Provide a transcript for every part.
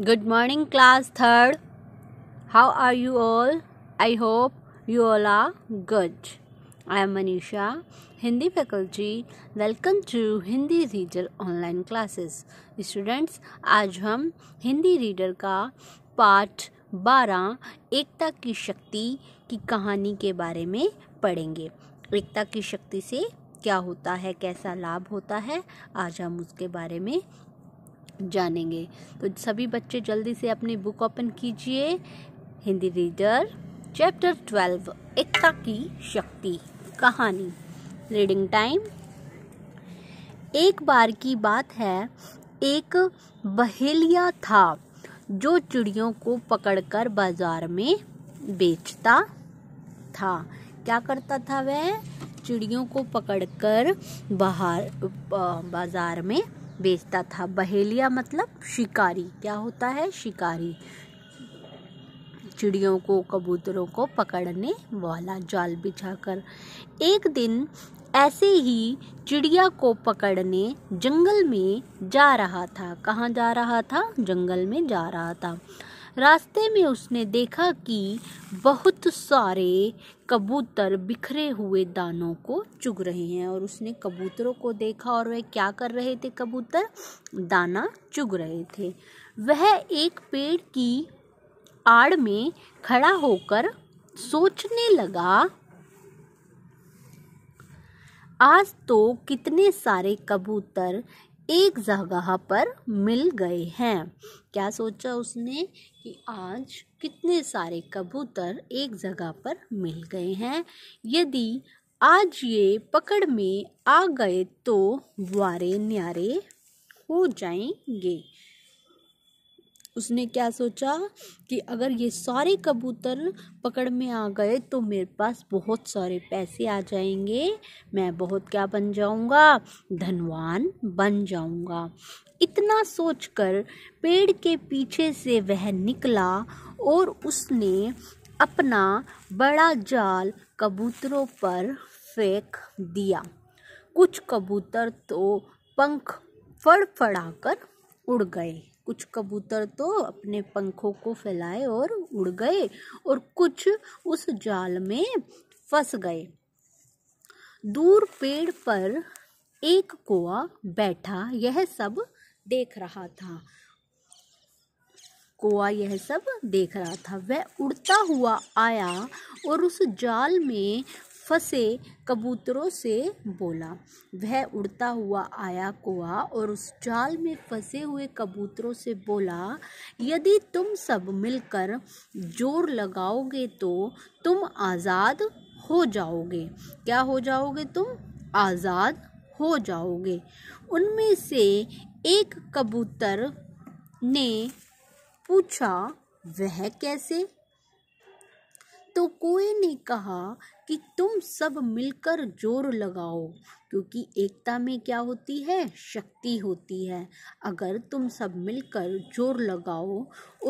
Good morning class third how are you all I hope you all are good I am Manisha Hindi faculty welcome to Hindi reader online classes students आज हम Hindi reader का part बारह एकता की शक्ति की कहानी के बारे में पढ़ेंगे एकता की शक्ति से क्या होता है कैसा लाभ होता है आज हम उसके बारे में जानेंगे तो सभी बच्चे जल्दी से अपनी बुक ओपन कीजिए हिंदी रीडर चैप्टर ट्वेल्व एकता की शक्ति कहानी रीडिंग टाइम एक बार की बात है एक बहेलिया था जो चिड़ियों को पकड़कर बाजार में बेचता था क्या करता था वह चिड़ियों को पकड़कर बाहर बाजार में बेचता था बहेलिया मतलब शिकारी क्या होता है शिकारी चिड़ियों को कबूतरों को पकड़ने वाला जाल बिछाकर एक दिन ऐसे ही चिड़िया को पकड़ने जंगल में जा रहा था कहाँ जा रहा था जंगल में जा रहा था रास्ते में उसने देखा कि बहुत सारे कबूतर बिखरे हुए दानों को चुग रहे हैं और उसने कबूतरों को देखा और वह क्या कर रहे थे कबूतर दाना चुग रहे थे वह एक पेड़ की आड़ में खड़ा होकर सोचने लगा आज तो कितने सारे कबूतर एक जगह पर मिल गए हैं क्या सोचा उसने कि आज कितने सारे कबूतर एक जगह पर मिल गए हैं यदि आज ये पकड़ में आ गए तो वारे न्यारे हो जाएंगे उसने क्या सोचा कि अगर ये सारे कबूतर पकड़ में आ गए तो मेरे पास बहुत सारे पैसे आ जाएंगे मैं बहुत क्या बन जाऊंगा धनवान बन जाऊंगा इतना सोचकर पेड़ के पीछे से वह निकला और उसने अपना बड़ा जाल कबूतरों पर फेंक दिया कुछ कबूतर तो पंख फड़फड़ाकर उड़ गए कुछ कबूतर तो अपने पंखों को फैलाए और उड़ गए और कुछ उस जाल में फंस गए दूर पेड़ पर एक कोआ बैठा यह सब देख रहा था कोआ यह सब देख रहा था वह उड़ता हुआ आया और उस जाल में फंसे कबूतरों से बोला वह उड़ता हुआ आया कुआ और उस जाल में फंसे हुए कबूतरों से बोला यदि तुम सब मिलकर जोर लगाओगे तो तुम आज़ाद हो जाओगे क्या हो जाओगे तुम आज़ाद हो जाओगे उनमें से एक कबूतर ने पूछा वह कैसे तो कोई ने कहा कि तुम सब मिलकर जोर लगाओ क्योंकि एकता में क्या होती है शक्ति होती है अगर तुम सब मिलकर जोर लगाओ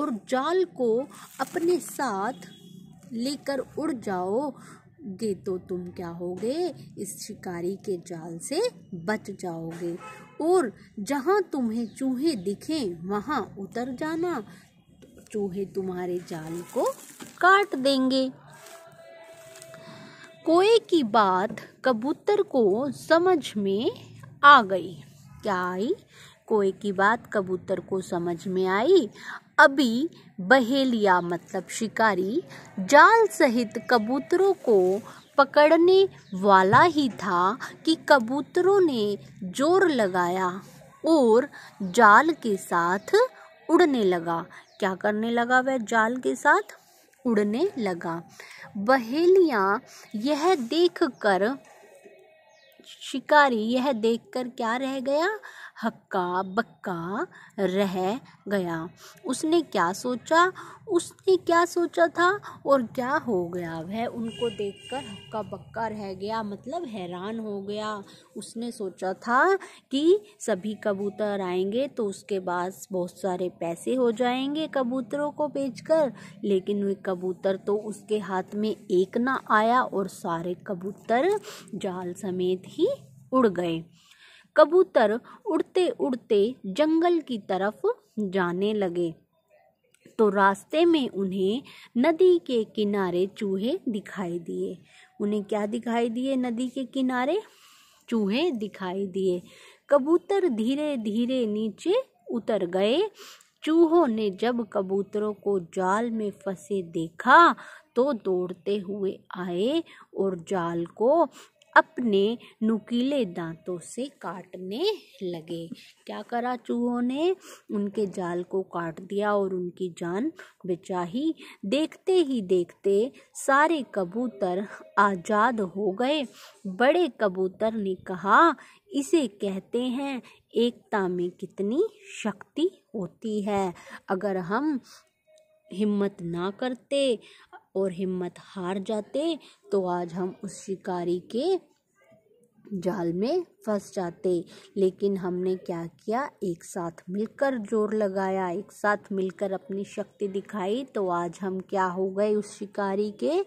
और जाल को अपने साथ लेकर उड़ जाओ गे तो तुम क्या होगे इस शिकारी के जाल से बच जाओगे और जहाँ तुम्हें चूहे दिखें वहाँ उतर जाना चूहे तुम्हारे जाल को काट देंगे कोए की बात कबूतर को समझ में आ गई क्या आई कोए की बात कबूतर को समझ में आई अभी बहेलिया मतलब शिकारी जाल सहित कबूतरों को पकड़ने वाला ही था कि कबूतरों ने जोर लगाया और जाल के साथ उड़ने लगा क्या करने लगा वह जाल के साथ उड़ने लगा बहेलियाँ यह देखकर शिकारी यह देखकर क्या रह गया हक्का बक्का रह गया उसने क्या सोचा उसने क्या सोचा था और क्या हो गया वह उनको देखकर हक्का बक्का रह गया मतलब हैरान हो गया उसने सोचा था कि सभी कबूतर आएंगे तो उसके पास बहुत सारे पैसे हो जाएंगे कबूतरों को बेचकर लेकिन वे कबूतर तो उसके हाथ में एक ना आया और सारे कबूतर जाल समेत ही उड़ गए कबूतर उड़ते उड़ते जंगल की तरफ जाने लगे तो रास्ते में उन्हें नदी के किनारे चूहे दिखाई दिए उन्हें क्या दिखाई दिए नदी के किनारे चूहे दिखाई दिए कबूतर धीरे धीरे नीचे उतर गए चूहों ने जब कबूतरों को जाल में फंसे देखा तो दौड़ते हुए आए और जाल को अपने नुकीले दांतों से काटने लगे क्या करा चूहों ने उनके जाल को काट दिया और उनकी जान बचाही देखते ही देखते सारे कबूतर आज़ाद हो गए बड़े कबूतर ने कहा इसे कहते हैं एकता में कितनी शक्ति होती है अगर हम हिम्मत ना करते और हिम्मत हार जाते तो आज हम उस शिकारी के जाल में फंस जाते लेकिन हमने क्या किया एक साथ मिलकर जोर लगाया एक साथ मिलकर अपनी शक्ति दिखाई तो आज हम क्या हो गए उस शिकारी के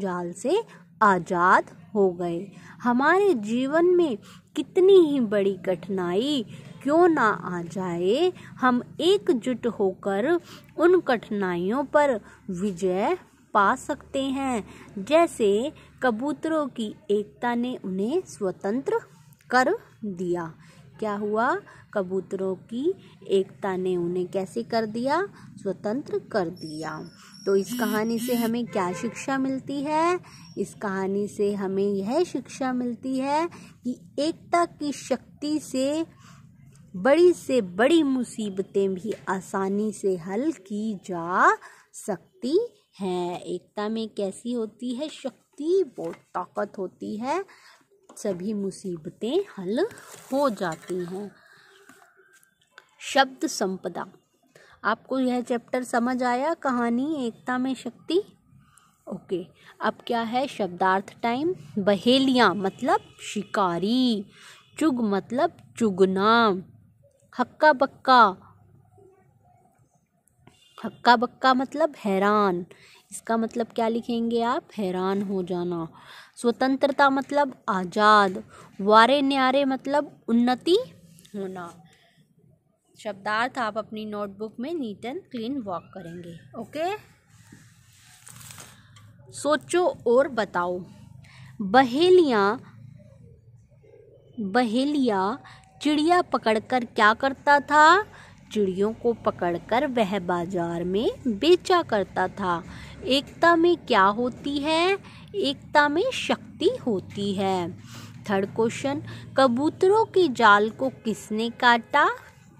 जाल से आज़ाद हो गए हमारे जीवन में कितनी ही बड़ी कठिनाई क्यों ना आ जाए हम एकजुट होकर उन कठिनाइयों पर विजय पा सकते हैं जैसे कबूतरों की एकता ने उन्हें स्वतंत्र कर दिया क्या हुआ कबूतरों की एकता ने उन्हें कैसे कर दिया स्वतंत्र कर दिया तो इस कहानी से हमें क्या शिक्षा मिलती है इस कहानी से हमें यह शिक्षा मिलती है कि एकता की शक्ति से बड़ी से बड़ी मुसीबतें भी आसानी से हल की जा सकती हैं एकता में कैसी होती है शक्ति बहुत ताकत होती है सभी मुसीबतें हल हो जाती हैं शब्द संपदा आपको यह चैप्टर समझ आया कहानी एकता में शक्ति ओके अब क्या है शब्दार्थ टाइम बहेलियाँ मतलब शिकारी चुग मतलब चुगना हक्का बक्का हक्का बक्का मतलब हैरान इसका मतलब क्या लिखेंगे आप हैरान हो जाना स्वतंत्रता मतलब आज़ाद वारे न्यारे मतलब उन्नति होना शब्दार्थ आप अपनी नोटबुक में नीट एंड क्लीन वॉक करेंगे ओके सोचो और बताओ बहेलिया बहेलिया चिड़िया पकड़कर क्या करता था चिड़ियों को पकड़कर वह बाजार में बेचा करता था एकता में क्या होती है एकता में शक्ति होती है थर्ड क्वेश्चन कबूतरों के जाल को किसने काटा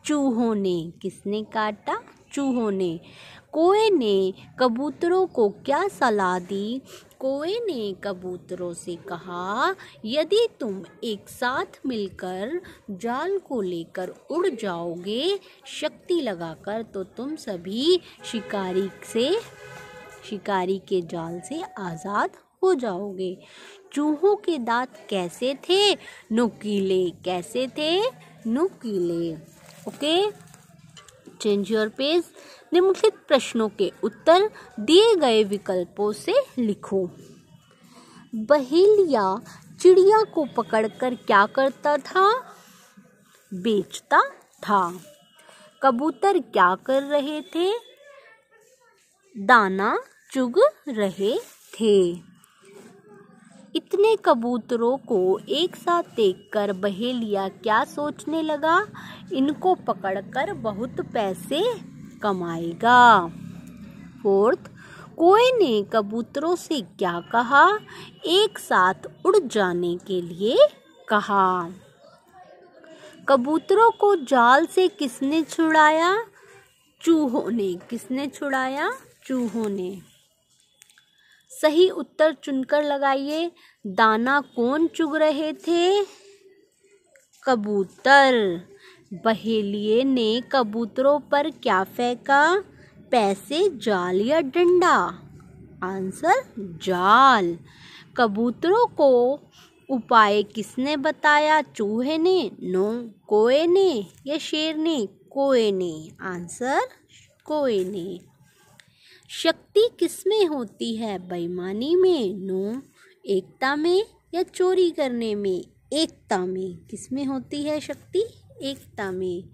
चूहों ने किसने काटा चूहों ने कोए ने कबूतरों को क्या सलाह दी कोए ने कबूतरों से कहा यदि तुम एक साथ मिलकर जाल को लेकर उड़ जाओगे शक्ति लगाकर तो तुम सभी शिकारी से शिकारी के जाल से आज़ाद हो जाओगे चूहों के दांत कैसे थे नुकीले कैसे थे नुकीले ओके चेंज योर पेज निम्नलिखित प्रश्नों के उत्तर दिए गए विकल्पों से लिखो बहेलिया चिड़िया को पकड़कर क्या करता था बेचता था कबूतर क्या कर रहे थे दाना चुग रहे थे इतने कबूतरों को एक साथ देखकर बहेलिया क्या सोचने लगा इनको पकड़कर बहुत पैसे कमाएगा फोर्थ कोए ने कबूतरों से क्या कहा एक साथ उड़ जाने के लिए कहा कबूतरों को जाल से किसने छुड़ाया चूहों ने किसने छुड़ाया चूहों ने सही उत्तर चुनकर लगाइए दाना कौन चुग रहे थे कबूतर बहेलिए ने कबूतरों पर क्या फेंका पैसे जाल या डंडा आंसर जाल कबूतरों को उपाय किसने बताया चूहे ने नो कोए ने या शेर ने कोए ने आंसर कोए ने शक्ति किस में होती है बेईमानी में नो एकता में या चोरी करने में एकता में किस में होती है शक्ति एकता में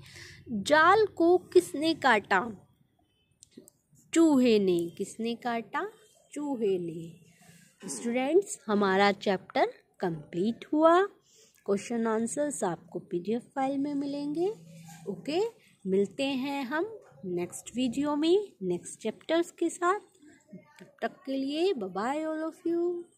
जाल को किसने काटा चूहे ने किसने काटा चूहे ने स्टूडेंट्स हमारा चैप्टर कंप्लीट हुआ क्वेश्चन आंसर्स आपको पीडीएफ फाइल में मिलेंगे ओके okay? मिलते हैं हम नेक्स्ट वीडियो में नेक्स्ट चैप्टर्स के साथ तब तक के लिए बाय ऑल ऑफ यू